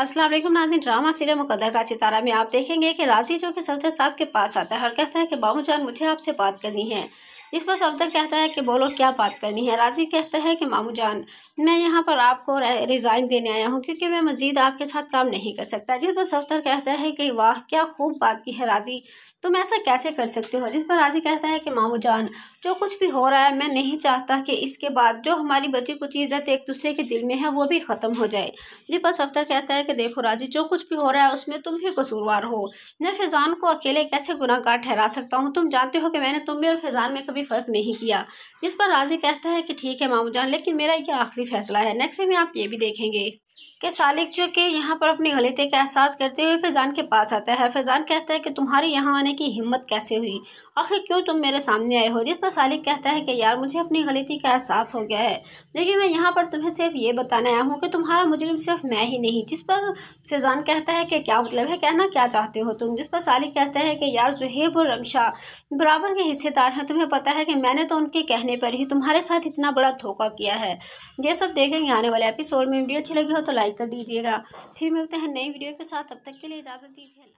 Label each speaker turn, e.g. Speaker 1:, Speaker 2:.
Speaker 1: अस्सलाम वालेकुम नाजिन drama serial मुकदर का सितारा में आप देखेंगे कि राजी जो कि सबसे साहब के पास आता है और कहता है कि बाबू जान मुझे आपसे बात करनी है इस पर सफदर कहता है कि बोलो क्या बात करनी है राजी कहता है कि मामू जान मैं यहाँ पर आपको रिज़ाइन देने आया हूँ क्योंकि मैं मज़ीद आपके साथ काम नहीं कर सकता जिस पर सफदर कहता है कि वाह क्या खूब बात की है राजी तुम ऐसा कैसे कर सकते हो जिस पर राजी कहता है कि मामू जान जो कुछ भी हो रहा है मैं नहीं चाहता कि इसके बाद जो हमारी बची कुछ इज़्ज़त एक दूसरे के दिल में है वो भी ख़त्म हो जाए जिस पर सफदर कहता है कि देखो राजी जो कुछ भी हो रहा है उसमें तुम ही कसूरवार हो मैं फैज़ान को अकेले कैसे गुनाकार ठहरा सकता हूँ तुम जानते हो कि मैंने तुम्हें और फैज़ान में कभी भी फ़र्क नहीं किया जिस पर राजी कहता है कि ठीक है मामू जान लेकिन मेरा यह आखिरी फैसला है नेक्स्ट में आप ये भी देखेंगे कि सालिक जो कि यहाँ पर अपनी गलती का एहसास करते हुए फैज़ान के पास आता है फैज़ान कहता है कि तुम्हारे यहाँ आने की हिम्मत कैसे हुई आखिर क्यों तुम मेरे सामने आए हो जिस पर सालिक कहता है कि यार मुझे अपनी गलती का एहसास हो गया है लेकिन मैं यहाँ पर तुम्हें सिर्फ ये बताने आया हूँ कि तुम्हारा मुजरिम सिर्फ मैं ही नहीं जिस पर फैज़ान कहता है कि क्या मतलब है कहना क्या चाहते हो तुम जिस पर सालिक कहता है कि यार जहेब और रमशा बराबर के हिस्सेदार हैं तुम्हें पता है कि मैंने तो उनके कहने पर ही तुम्हारे साथ इतना बड़ा धोखा किया है ये सब देखेंगे आने वाले एपिसोड में वीडियो अच्छी लगी हो तो लाइक कर दीजिएगा फिर मिलते हैं नई वीडियो के साथ तब तक के लिए इजाज़त दीजिए